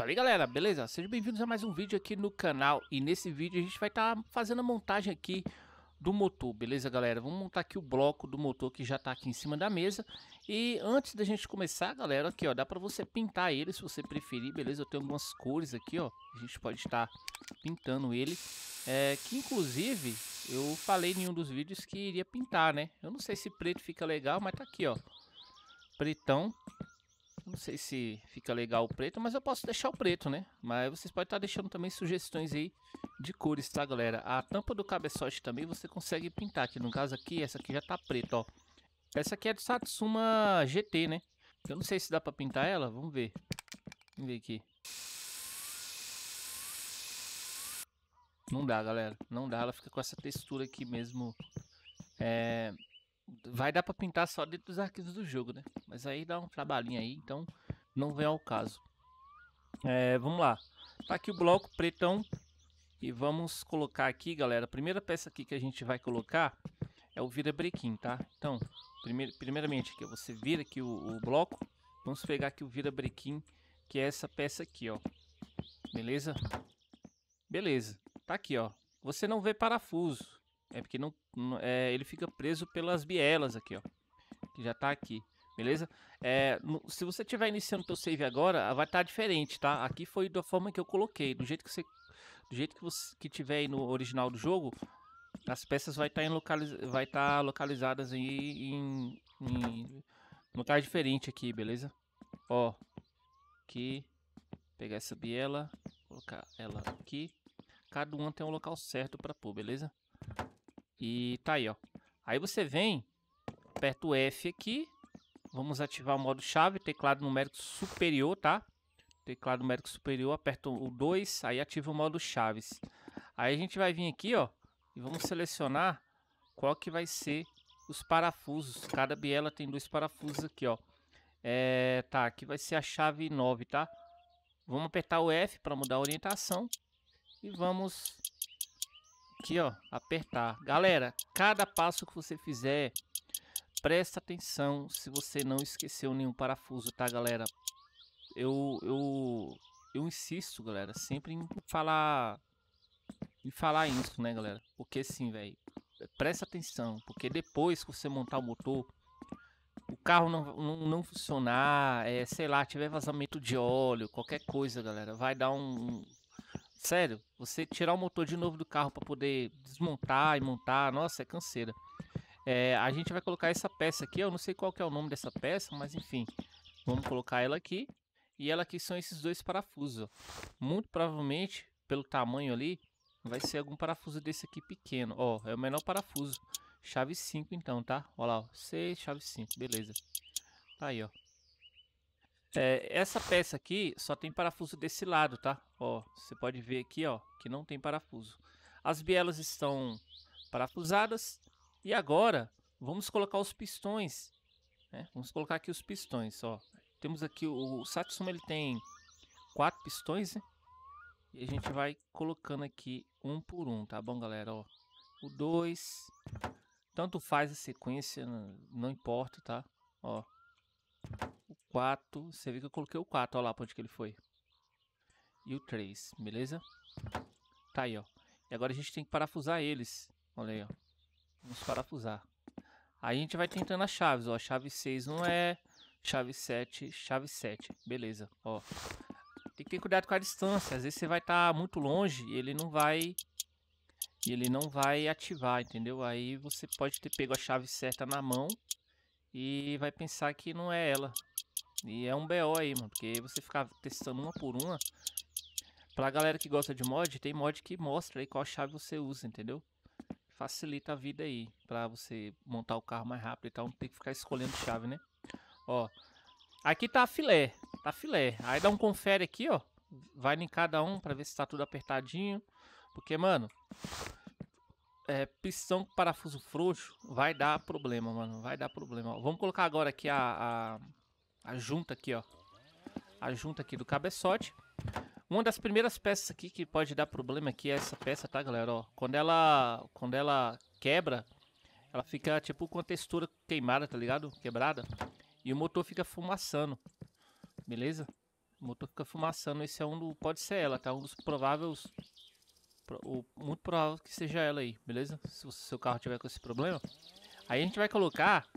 Fala aí galera, beleza? Sejam bem-vindos a mais um vídeo aqui no canal E nesse vídeo a gente vai estar tá fazendo a montagem aqui do motor, beleza galera? Vamos montar aqui o bloco do motor que já está aqui em cima da mesa E antes da gente começar, galera, aqui ó, dá para você pintar ele se você preferir, beleza? Eu tenho algumas cores aqui ó, a gente pode estar pintando ele é, Que inclusive eu falei em um dos vídeos que iria pintar, né? Eu não sei se preto fica legal, mas tá aqui ó Pretão não sei se fica legal o preto, mas eu posso deixar o preto, né? Mas vocês podem estar tá deixando também sugestões aí de cores, tá, galera? A tampa do cabeçote também você consegue pintar, Aqui no caso aqui, essa aqui já tá preta, ó. Essa aqui é do Satsuma GT, né? Eu não sei se dá pra pintar ela, vamos ver. Vamos ver aqui. Não dá, galera. Não dá, ela fica com essa textura aqui mesmo. É vai dar para pintar só dentro dos arquivos do jogo, né? Mas aí dá um trabalhinho aí, então não vem ao caso. É, vamos lá. Tá aqui o bloco pretão e vamos colocar aqui, galera. A primeira peça aqui que a gente vai colocar é o virabrequim, tá? Então, primeir, primeiramente aqui, você vira aqui o, o bloco. Vamos pegar aqui o virabrequim, que é essa peça aqui, ó. Beleza? Beleza. Tá aqui, ó. Você não vê parafuso. É porque não, não é, ele fica preso pelas bielas aqui, ó. Que já tá aqui, beleza? É, se você tiver iniciando o seu save agora, vai estar tá diferente, tá? Aqui foi da forma que eu coloquei, do jeito que você, do jeito que você que tiver aí no original do jogo, as peças vai estar tá localiz, vai estar tá localizadas em, em, em lugar diferente aqui, beleza? Ó, aqui, pegar essa biela, colocar ela aqui. Cada um tem um local certo para pôr, beleza? E tá aí, ó. Aí você vem, aperta o F aqui. Vamos ativar o modo chave, teclado numérico superior, tá? Teclado numérico superior, aperta o 2, aí ativa o modo chaves. Aí a gente vai vir aqui, ó, e vamos selecionar qual que vai ser os parafusos. Cada biela tem dois parafusos aqui, ó. É, tá, aqui vai ser a chave 9, tá? Vamos apertar o F para mudar a orientação. E vamos aqui, ó, apertar. Galera, cada passo que você fizer, presta atenção se você não esqueceu nenhum parafuso, tá, galera? Eu, eu, eu insisto, galera, sempre em falar, em falar isso, né, galera? Porque sim, velho, presta atenção, porque depois que você montar o motor, o carro não, não, não funcionar, é, sei lá, tiver vazamento de óleo, qualquer coisa, galera, vai dar um, Sério, você tirar o motor de novo do carro para poder desmontar e montar, nossa, é canseira. É, a gente vai colocar essa peça aqui, eu não sei qual que é o nome dessa peça, mas enfim, vamos colocar ela aqui. E ela aqui são esses dois parafusos. Muito provavelmente, pelo tamanho ali, vai ser algum parafuso desse aqui pequeno. Ó, é o menor parafuso. Chave 5 então, tá? Olha lá, ó, 6, chave 5, beleza. Tá aí, ó. É, essa peça aqui só tem parafuso desse lado, tá? Ó, você pode ver aqui, ó, que não tem parafuso. As bielas estão parafusadas e agora vamos colocar os pistões, né? Vamos colocar aqui os pistões, ó. Temos aqui o, o Satsuma, ele tem quatro pistões, né? E a gente vai colocando aqui um por um, tá bom, galera? Ó, o dois, tanto faz a sequência, não importa, tá? Ó, 4. Você vê que eu coloquei o 4. Olha lá pra onde que ele foi. E o 3, beleza? Tá aí, ó. E agora a gente tem que parafusar eles. Olha aí, ó. Vamos parafusar. Aí a gente vai tentando as chaves, ó. Chave 6 não é. Chave 7, chave 7. Beleza, ó. Tem que ter cuidado com a distância. Às vezes você vai estar tá muito longe e ele não vai... E ele não vai ativar, entendeu? Aí você pode ter pego a chave certa na mão e vai pensar que não é ela. E é um BO aí, mano, porque você ficar testando uma por uma. Pra galera que gosta de mod, tem mod que mostra aí qual chave você usa, entendeu? Facilita a vida aí, pra você montar o carro mais rápido e tal, não tem que ficar escolhendo chave, né? Ó, aqui tá filé, tá filé. Aí dá um confere aqui, ó, vai em cada um pra ver se tá tudo apertadinho. Porque, mano, é, pistão com parafuso frouxo vai dar problema, mano, vai dar problema. Ó, vamos colocar agora aqui a, a a junta aqui, ó. A junta aqui do cabeçote. Uma das primeiras peças aqui que pode dar problema aqui é essa peça, tá, galera? Ó, quando ela, quando ela quebra, ela fica tipo com a textura queimada, tá ligado? Quebrada. E o motor fica fumaçando. Beleza? O motor fica fumaçando. Esse é um do, pode ser ela, tá? Um dos prováveis o, muito provável que seja ela aí, beleza? Se o seu carro tiver com esse problema. Aí a gente vai colocar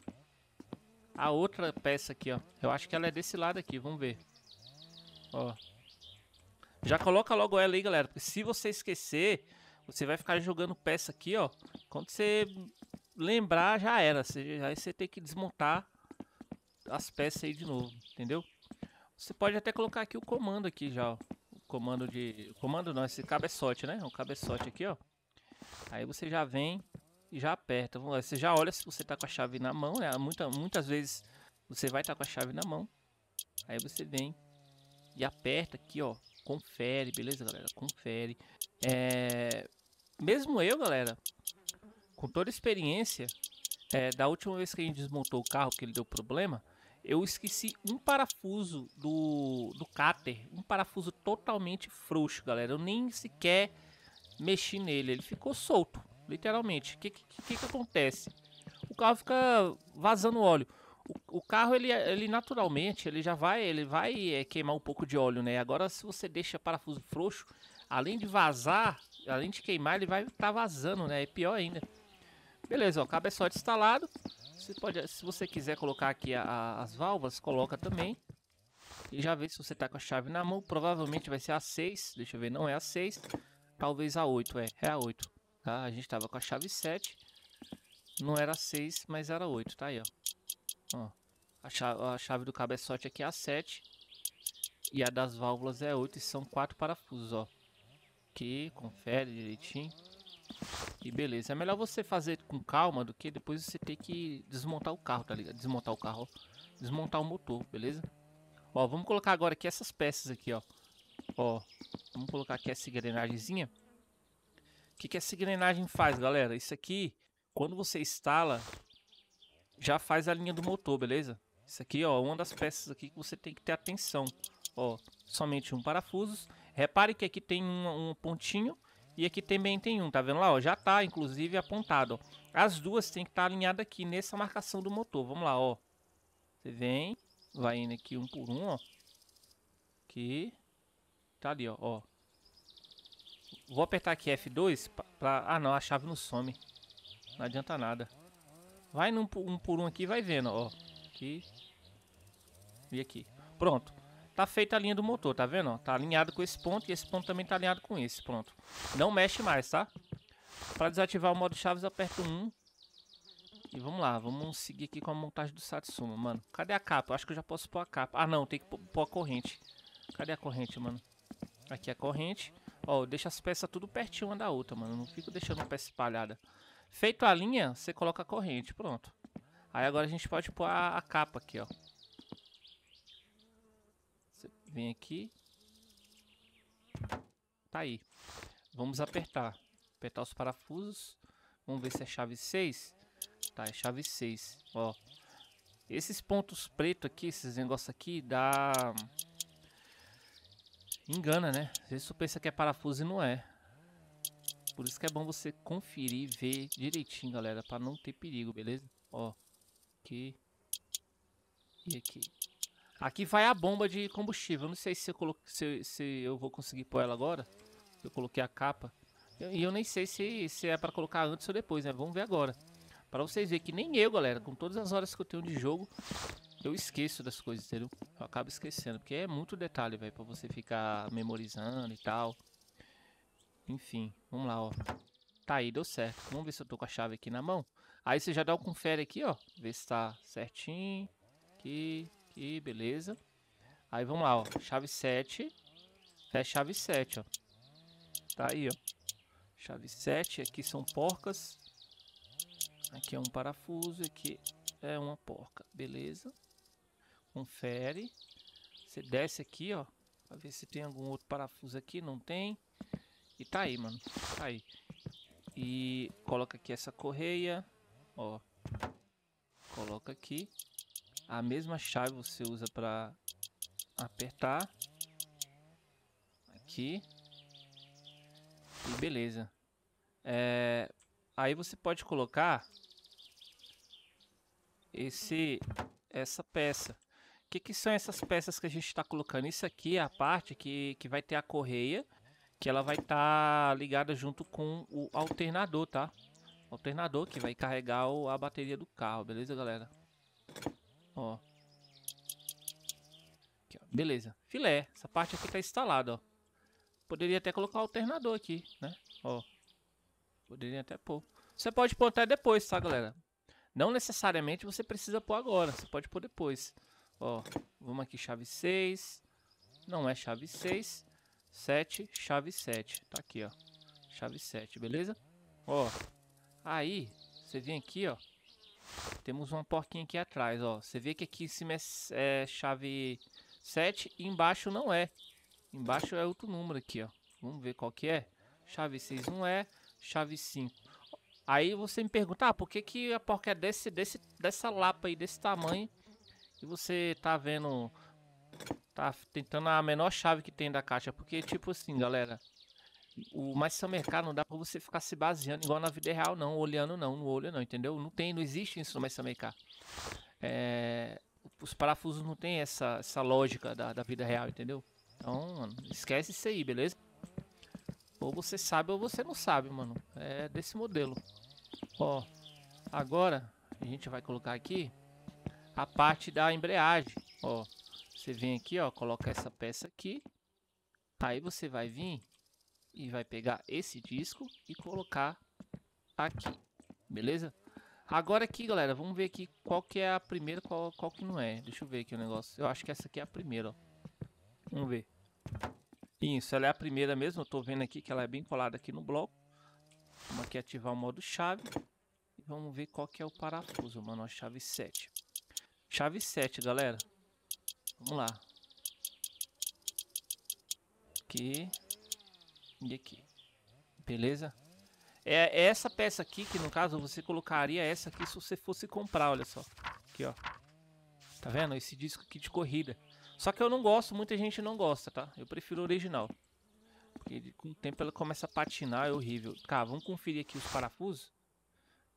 a outra peça aqui, ó. Eu acho que ela é desse lado aqui, vamos ver. Ó. Já coloca logo ela aí, galera. Porque se você esquecer, você vai ficar jogando peça aqui, ó. Quando você lembrar, já era. Você, aí você tem que desmontar as peças aí de novo, entendeu? Você pode até colocar aqui o comando aqui já, ó. O comando de... O comando não, esse cabeçote, né? O cabeçote aqui, ó. Aí você já vem já aperta. Você já olha se você tá com a chave na mão, né? Muita, muitas vezes você vai estar tá com a chave na mão. Aí você vem e aperta aqui, ó. Confere, beleza, galera? Confere. É... Mesmo eu, galera, com toda a experiência, é, da última vez que a gente desmontou o carro, que ele deu problema, eu esqueci um parafuso do, do cáter. Um parafuso totalmente frouxo, galera. Eu nem sequer mexi nele. Ele ficou solto literalmente. O que, que, que, que acontece? O carro fica vazando óleo. O, o, carro ele, ele naturalmente ele já vai ele vai é, queimar um pouco de óleo, né? Agora se você deixa parafuso frouxo, além de vazar, além de queimar, ele vai estar tá vazando, né? É pior ainda. Beleza, ó, cabeçote instalado. Você pode, se você quiser colocar aqui a, a, as válvulas, coloca também. E já vê se você tá com a chave na mão. Provavelmente vai ser a 6. Deixa eu ver, não é a 6. Talvez a 8, é. É a 8. Tá? A gente estava com a chave 7. Não era 6, mas era 8. Tá aí, ó. ó a, chave, a chave do cabeçote aqui é a 7. E a das válvulas é 8. E são 4 parafusos, ó. Aqui, confere direitinho. E beleza, é melhor você fazer com calma do que depois você ter que desmontar o carro, tá ligado? Desmontar o carro, desmontar o motor, beleza? Ó, vamos colocar agora aqui essas peças aqui, ó. Ó, vamos colocar aqui essa engrenagemzinha. O que, que essa engrenagem faz, galera? Isso aqui, quando você instala, já faz a linha do motor, beleza? Isso aqui, ó, uma das peças aqui que você tem que ter atenção. Ó, somente um parafuso. Repare que aqui tem um, um pontinho e aqui também tem um, tá vendo lá? Ó, já tá, inclusive, apontado, ó. As duas tem que estar tá aqui nessa marcação do motor. Vamos lá, ó. Você vem, vai indo aqui um por um, ó. Aqui. Tá ali, ó. ó. Vou apertar aqui F2 pra... Ah não, a chave não some. Não adianta nada. Vai num, um por um aqui vai vendo, ó. Aqui. E aqui. Pronto. Tá feita a linha do motor, tá vendo? Tá alinhado com esse ponto e esse ponto também tá alinhado com esse, pronto. Não mexe mais, tá? Pra desativar o modo chaves, aperto 1. E vamos lá, vamos seguir aqui com a montagem do Satsuma, mano. Cadê a capa? Eu acho que eu já posso pôr a capa. Ah, não, tem que pôr a corrente. Cadê a corrente, mano? Aqui é a corrente. Ó, deixa as peças tudo pertinho uma da outra, mano. Não fico deixando peça espalhada. Feito a linha, você coloca a corrente, pronto. Aí agora a gente pode pôr a, a capa aqui, ó. Você vem aqui. Tá aí. Vamos apertar. Apertar os parafusos. Vamos ver se é chave 6. Tá, é chave 6. Ó. Esses pontos pretos aqui, esses negócios aqui, dá... Engana, né? Às vezes pensa que é parafuso e não é. Por isso que é bom você conferir, ver direitinho, galera, pra não ter perigo, beleza? Ó, aqui e aqui. Aqui vai a bomba de combustível. não sei se eu, se, se eu vou conseguir pôr ela agora. Eu coloquei a capa. E eu, eu, nem sei se, se é pra colocar antes ou depois, né? Vamos ver agora. Pra vocês verem que nem eu, galera, com todas as horas que eu tenho de jogo, eu esqueço das coisas, entendeu? Eu acabo esquecendo, porque é muito detalhe, velho, pra você ficar memorizando e tal. Enfim, vamos lá, ó. Tá aí, deu certo. Vamos ver se eu tô com a chave aqui na mão. Aí você já dá o confere aqui, ó. Ver se tá certinho. Aqui, aqui, beleza. Aí vamos lá, ó. Chave 7. É chave 7, ó. Tá aí, ó. Chave 7. Aqui são porcas. Aqui é um parafuso. Aqui é uma porca. Beleza confere. Você desce aqui, ó, pra ver se tem algum outro parafuso aqui, não tem. E tá aí, mano, tá aí. E coloca aqui essa correia, ó. Coloca aqui. A mesma chave você usa pra apertar. Aqui. E beleza. É, aí você pode colocar esse essa peça que, que são essas peças que a gente está colocando? Isso aqui é a parte que, que vai ter a correia, que ela vai estar tá ligada junto com o alternador, tá? Alternador que vai carregar o, a bateria do carro, beleza, galera? Ó. Aqui, ó. Beleza. Filé. Essa parte aqui tá instalada, ó. Poderia até colocar o alternador aqui, né? Ó. Poderia até pôr. Você pode pôr até depois, tá, galera? Não necessariamente você precisa pôr agora. Você pode pôr depois. Ó, vamos aqui, chave 6. Não é chave 6. 7, chave 7. Tá aqui, ó. Chave 7, beleza? Ó, aí, você vem aqui, ó. Temos uma porquinha aqui atrás, ó. Você vê que aqui em cima é, é chave 7 e embaixo não é. Embaixo é outro número aqui, ó. Vamos ver qual que é. Chave 6 não é, chave 5. Aí você me pergunta, ah, por que, que a porca é desse, desse, dessa lapa aí, desse tamanho, se você tá vendo. Tá tentando a menor chave que tem da caixa. Porque, tipo assim, galera. O mais seu mercado não dá pra você ficar se baseando igual na vida real, não. Olhando não, no olho não, entendeu? Não tem, não existe isso no mais seu mercado. É, os parafusos não tem essa, essa lógica da, da vida real, entendeu? Então, mano, esquece isso aí, beleza? Ou você sabe ou você não sabe, mano. É desse modelo. Ó, agora a gente vai colocar aqui a parte da embreagem. Ó, você vem aqui, ó, coloca essa peça aqui. Aí você vai vir e vai pegar esse disco e colocar aqui, beleza? Agora aqui, galera, vamos ver aqui qual que é a primeira, qual, qual que não é. Deixa eu ver aqui o negócio. Eu acho que essa aqui é a primeira, ó. Vamos ver. Isso, ela é a primeira mesmo. Eu tô vendo aqui que ela é bem colada aqui no bloco. Vamos aqui ativar o modo chave. E vamos ver qual que é o parafuso, mano. A chave 7. Chave 7, galera. Vamos lá. Aqui. E aqui. Beleza? É, é essa peça aqui, que no caso você colocaria essa aqui se você fosse comprar, olha só. Aqui, ó. Tá vendo? Esse disco aqui de corrida. Só que eu não gosto, muita gente não gosta, tá? Eu prefiro o original. Porque com o tempo ela começa a patinar, é horrível. Cara, tá, vamos conferir aqui os parafusos.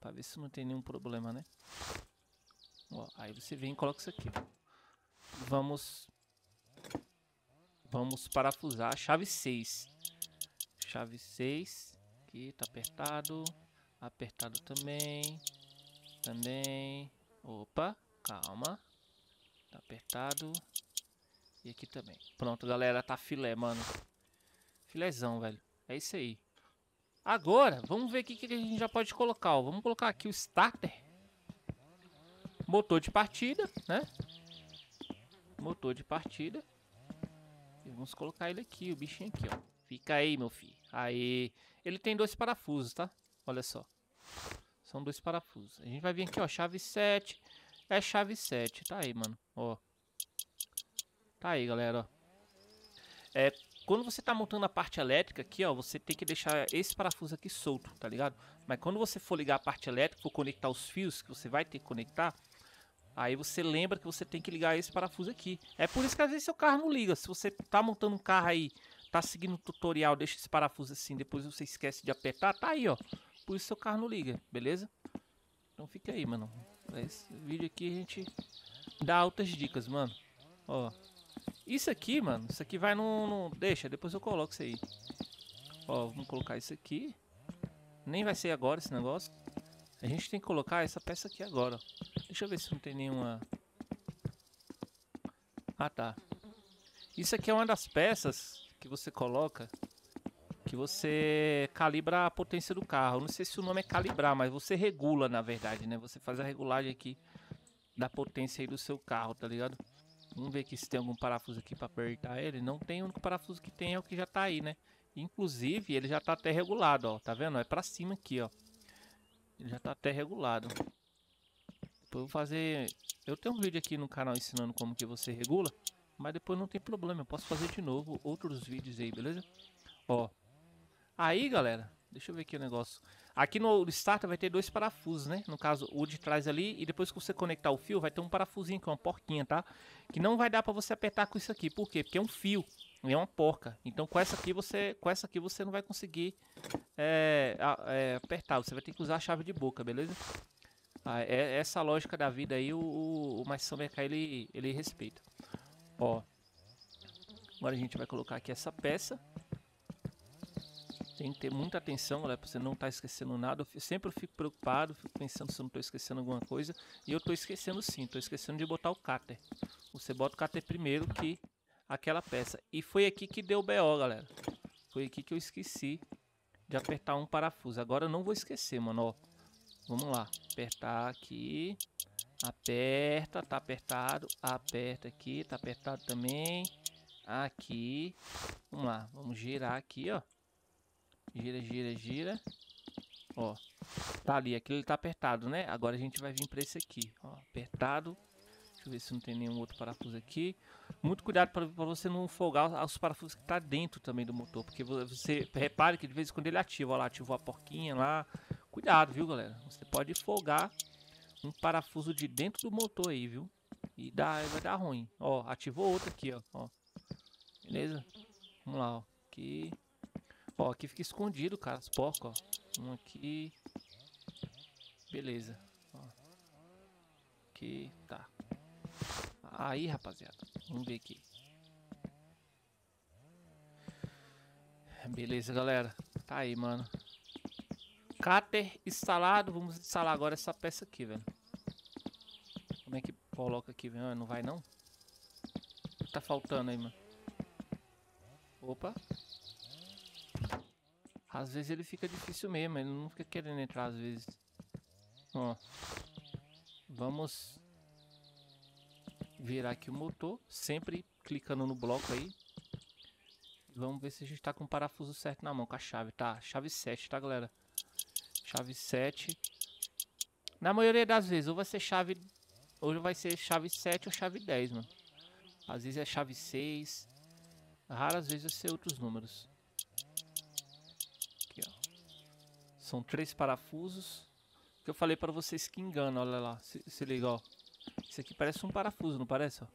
Pra ver se não tem nenhum problema, né? Ó, aí você vem e coloca isso aqui. Vamos... Vamos parafusar a chave 6. Chave 6. Aqui, tá apertado. Apertado também. Também. Opa, calma. Tá apertado. E aqui também. Pronto, galera, tá filé, mano. Filézão, velho. É isso aí. Agora, vamos ver o que a gente já pode colocar. Ó. Vamos colocar aqui o starter. Motor de partida, né? Motor de partida. E vamos colocar ele aqui, o bichinho aqui, ó. Fica aí, meu filho. Aí. Ele tem dois parafusos, tá? Olha só. São dois parafusos. A gente vai vir aqui, ó. Chave 7. É chave 7. Tá aí, mano. Ó. Tá aí, galera, ó. É, quando você tá montando a parte elétrica aqui, ó, você tem que deixar esse parafuso aqui solto, tá ligado? Mas quando você for ligar a parte elétrica, for conectar os fios que você vai ter que conectar, Aí você lembra que você tem que ligar esse parafuso aqui. É por isso que às vezes seu carro não liga. Se você tá montando um carro aí, tá seguindo o tutorial, deixa esse parafuso assim, depois você esquece de apertar, tá aí, ó. Por isso seu carro não liga, beleza? Então fica aí, mano. esse vídeo aqui a gente dá altas dicas, mano. Ó. Isso aqui, mano, isso aqui vai no... no... Deixa, depois eu coloco isso aí. Ó, vamos colocar isso aqui. Nem vai ser agora esse negócio. A gente tem que colocar essa peça aqui agora, ó. Deixa eu ver se não tem nenhuma... Ah, tá. Isso aqui é uma das peças que você coloca que você calibra a potência do carro. Não sei se o nome é calibrar, mas você regula, na verdade, né? Você faz a regulagem aqui da potência aí do seu carro, tá ligado? Vamos ver aqui se tem algum parafuso aqui para apertar ele. Não tem, o único parafuso que tem é o que já tá aí, né? Inclusive, ele já tá até regulado, ó. Tá vendo? É para cima aqui, ó. Ele já tá até regulado eu vou fazer... Eu tenho um vídeo aqui no canal ensinando como que você regula. Mas depois não tem problema, eu posso fazer de novo outros vídeos aí, beleza? Ó. Aí, galera, deixa eu ver aqui o negócio. Aqui no starter vai ter dois parafusos, né? No caso, o de trás ali. E depois que você conectar o fio, vai ter um parafusinho, que é uma porquinha, tá? Que não vai dar pra você apertar com isso aqui. Por quê? Porque é um fio. É uma porca. Então com essa aqui você, com essa aqui você não vai conseguir é, é, apertar. Você vai ter que usar a chave de boca, beleza? Ah, é, é, essa lógica da vida aí o, o, o Maestro ele, ele respeita. Ó. Agora a gente vai colocar aqui essa peça. Tem que ter muita atenção, galera, pra você não estar tá esquecendo nada. Eu sempre fico preocupado, fico pensando se eu não estou esquecendo alguma coisa. E eu estou esquecendo sim, estou esquecendo de botar o cáter. Você bota o cáter primeiro que aquela peça. E foi aqui que deu BO, galera. Foi aqui que eu esqueci de apertar um parafuso. Agora eu não vou esquecer, mano, ó. Vamos lá, apertar aqui. Aperta, tá apertado. Aperta aqui, tá apertado também. Aqui. Vamos lá, vamos girar aqui, ó. Gira, gira, gira. Ó, tá ali, aquele tá apertado, né? Agora a gente vai vir para esse aqui, ó, apertado. Deixa eu ver se não tem nenhum outro parafuso aqui. Muito cuidado para você não folgar os, os parafusos que tá dentro também do motor, porque você repare que de vez em quando ele ativa, ó lá, ativou a porquinha lá, Cuidado, viu, galera? Você pode folgar um parafuso de dentro do motor aí, viu? E dá, vai dar ruim. Ó, ativou outro aqui, ó. ó. Beleza? Vamos lá, ó. Aqui. Ó, aqui fica escondido, cara. As porcas, ó. Um aqui. Beleza. Ó. Aqui, tá. Aí, rapaziada. Vamos ver aqui. Beleza, galera. Tá aí, mano. Cáter instalado. Vamos instalar agora essa peça aqui, velho. Como é que coloca aqui, velho? Não vai, não? O que tá faltando aí, mano? Opa. Às vezes ele fica difícil mesmo. Ele não fica querendo entrar, às vezes. Ó. Vamos... Virar aqui o motor. Sempre clicando no bloco aí. Vamos ver se a gente tá com o parafuso certo na mão, com a chave. Tá, chave 7, tá, galera? Chave 7. Na maioria das vezes, ou vai ser chave... Ou vai ser chave 7 ou chave 10, mano. Às vezes é chave 6. Raras vezes vai ser outros números. Aqui, ó. São três parafusos. Que eu falei pra vocês que engana, olha lá. Se, se liga, ó. Isso aqui parece um parafuso, não parece? Ó?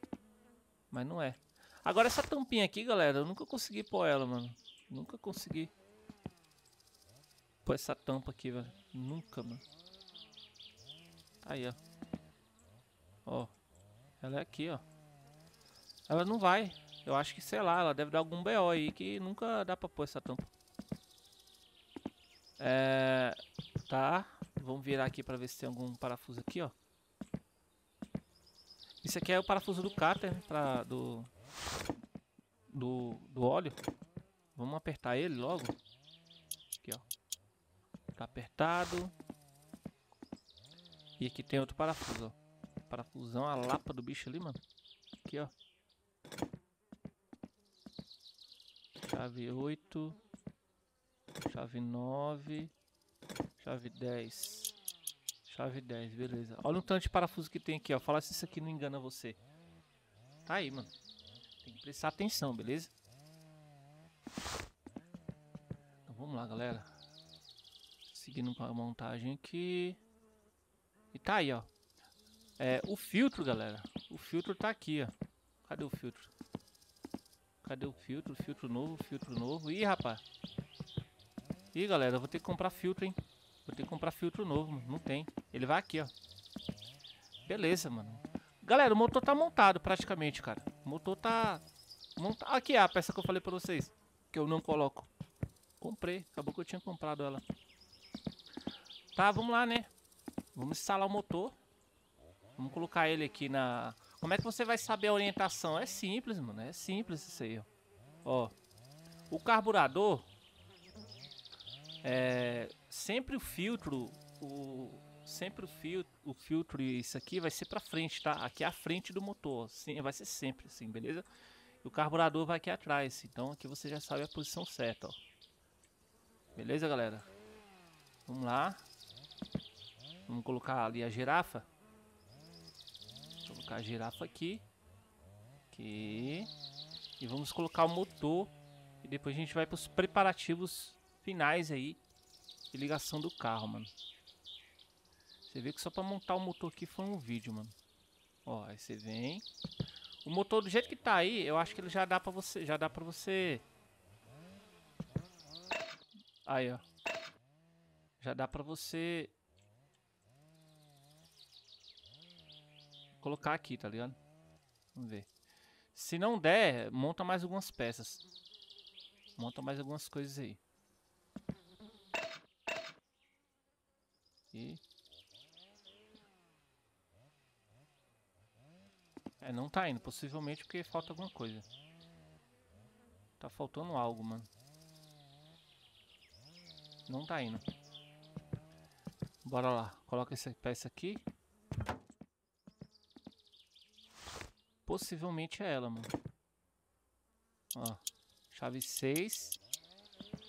Mas não é. Agora essa tampinha aqui, galera, eu nunca consegui pôr ela, mano. Nunca consegui. Pô, essa tampa aqui, velho. Nunca, mano. Aí, ó. Ó. Ela é aqui, ó. Ela não vai. Eu acho que, sei lá, ela deve dar algum BO aí que nunca dá pra pôr essa tampa. É... Tá. Vamos virar aqui pra ver se tem algum parafuso aqui, ó. Isso aqui é o parafuso do cáter, né, pra, do, do, do óleo. Vamos apertar ele logo. Aqui, ó. Tá apertado. E aqui tem outro parafuso, ó. Parafusão, a lapa do bicho ali, mano. Aqui, ó. Chave 8. Chave 9. Chave 10. Chave 10, beleza. Olha o tanto de parafuso que tem aqui, ó. Fala se isso aqui não engana você. Tá aí, mano. Tem que prestar atenção, beleza? Então vamos lá, galera seguindo a montagem aqui. E tá aí, ó. É, o filtro, galera. O filtro tá aqui, ó. Cadê o filtro? Cadê o filtro? Filtro novo, filtro novo. Ih, rapaz. Ih, galera, eu vou ter que comprar filtro, hein. Vou ter que comprar filtro novo, mano. Não tem. Ele vai aqui, ó. Beleza, mano. Galera, o motor tá montado praticamente, cara. O motor tá... Monta... Aqui é a peça que eu falei pra vocês. Que eu não coloco. Comprei. Acabou que eu tinha comprado ela. Tá, vamos lá, né? Vamos instalar o motor. Vamos colocar ele aqui na... Como é que você vai saber a orientação? É simples, mano. É simples isso aí, ó. Ó, o carburador... É... Sempre o filtro... O... Sempre o filtro, o filtro isso aqui vai ser pra frente, tá? Aqui é a frente do motor, sim, vai ser sempre assim, beleza? E o carburador vai aqui atrás, então aqui você já sabe a posição certa, ó. Beleza, galera? Vamos lá. Vamos colocar ali a girafa. Vou colocar a girafa aqui. Aqui. E vamos colocar o motor. E depois a gente vai para os preparativos finais aí. De ligação do carro, mano. Você vê que só para montar o motor aqui foi um vídeo, mano. Ó, aí você vem. O motor do jeito que tá aí, eu acho que ele já dá para você, já dá para você Aí, ó. Já dá para você colocar aqui, tá ligado? Vamos ver. Se não der, monta mais algumas peças. Monta mais algumas coisas aí. E... É, não tá indo. Possivelmente porque falta alguma coisa. Tá faltando algo, mano. Não tá indo. Bora lá. Coloca essa peça aqui. Possivelmente é ela, mano. Ó. Chave 6.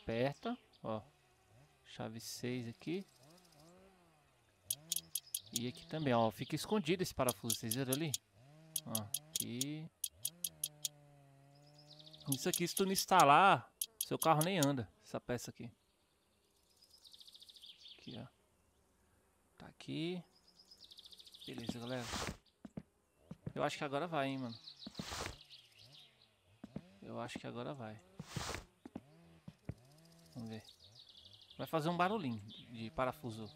Aperta. Ó. Chave 6 aqui. E aqui também, ó. Fica escondido esse parafuso. Vocês viram ali? Ó. Aqui. Isso aqui, se tu não instalar, seu carro nem anda. Essa peça aqui. Aqui, ó. Tá aqui. Beleza, galera. Eu acho que agora vai, hein, mano. Eu acho que agora vai. Vamos ver. Vai fazer um barulhinho de parafuso.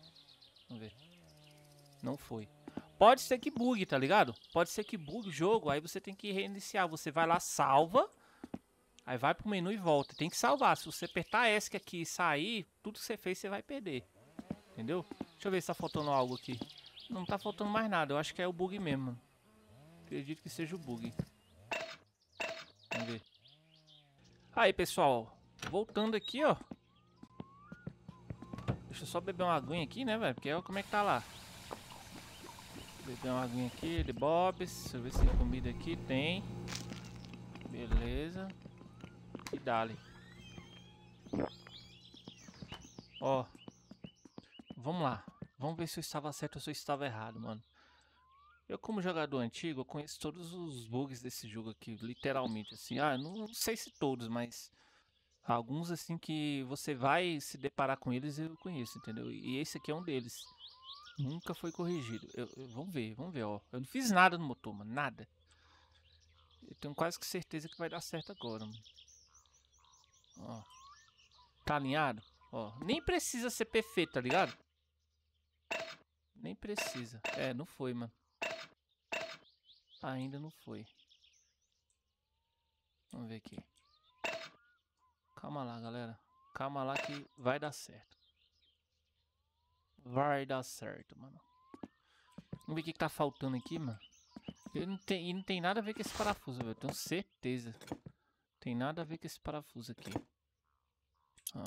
Vamos ver. Não foi. Pode ser que bugue, tá ligado? Pode ser que bugue o jogo, aí você tem que reiniciar. Você vai lá, salva. Aí vai pro menu e volta. Tem que salvar. Se você apertar ESC aqui e sair, tudo que você fez você vai perder. Entendeu? Deixa eu ver se tá faltando algo aqui. Não tá faltando mais nada. Eu acho que é o bug mesmo, mano. Acredito que seja o bug. Vamos ver. Aí, pessoal. Voltando aqui, ó. Deixa eu só beber uma aguinha aqui, né, velho? Porque olha como é que tá lá. Beber uma aguinha aqui de Bob's. Deixa eu ver se tem comida aqui. Tem. Beleza. E dali. Ó. Vamos lá. Vamos ver se eu estava certo ou se eu estava errado, mano. Eu, como jogador antigo, eu conheço todos os bugs desse jogo aqui, literalmente, assim. Ah, não sei se todos, mas alguns, assim, que você vai se deparar com eles, eu conheço, entendeu? E esse aqui é um deles. Nunca foi corrigido. Eu, eu, vamos ver, vamos ver, ó. Eu não fiz nada no motor, mano, nada. Eu tenho quase que certeza que vai dar certo agora, mano. Ó. Tá alinhado? Ó, nem precisa ser perfeito, tá ligado? Nem precisa. É, não foi, mano. Ainda não foi. Vamos ver aqui. Calma lá, galera. Calma lá que vai dar certo. Vai dar certo, mano. Vamos ver o que, que tá faltando aqui, mano. E não, tem, não tem nada a ver com esse parafuso, velho. Tenho certeza. Tem nada a ver com esse parafuso aqui. Ó.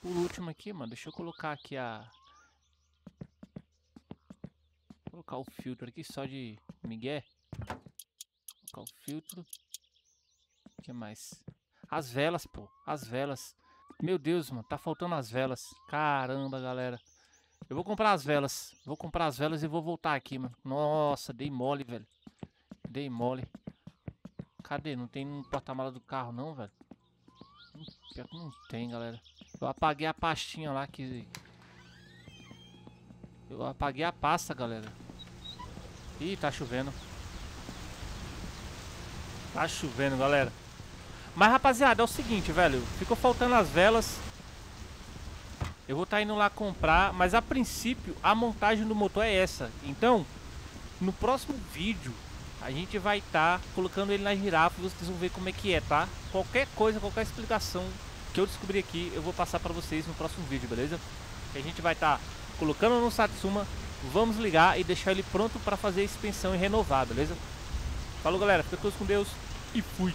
Por último aqui, mano. Deixa eu colocar aqui a... Vou colocar o filtro aqui só de... Miguel. É é? Colocar o filtro. O que mais? As velas, pô. As velas. Meu Deus, mano. Tá faltando as velas. Caramba, galera. Eu vou comprar as velas. Vou comprar as velas e vou voltar aqui, mano. Nossa, dei mole, velho. Dei mole. Cadê? Não tem um porta-mala do carro, não, velho. Pior que não tem, galera. Eu apaguei a pastinha lá que... Eu apaguei a pasta, galera. Ih, tá chovendo. Tá chovendo, galera. Mas, rapaziada, é o seguinte, velho. Ficou faltando as velas. Eu vou estar tá indo lá comprar, mas a princípio a montagem do motor é essa. Então, no próximo vídeo, a gente vai estar tá colocando ele na girafa e vocês vão ver como é que é, tá? Qualquer coisa, qualquer explicação que eu descobrir aqui, eu vou passar para vocês no próximo vídeo, beleza? A gente vai estar tá colocando no Satsuma vamos ligar e deixar ele pronto para fazer a expensão e renovar, beleza? Falou galera, fica todos com Deus e fui!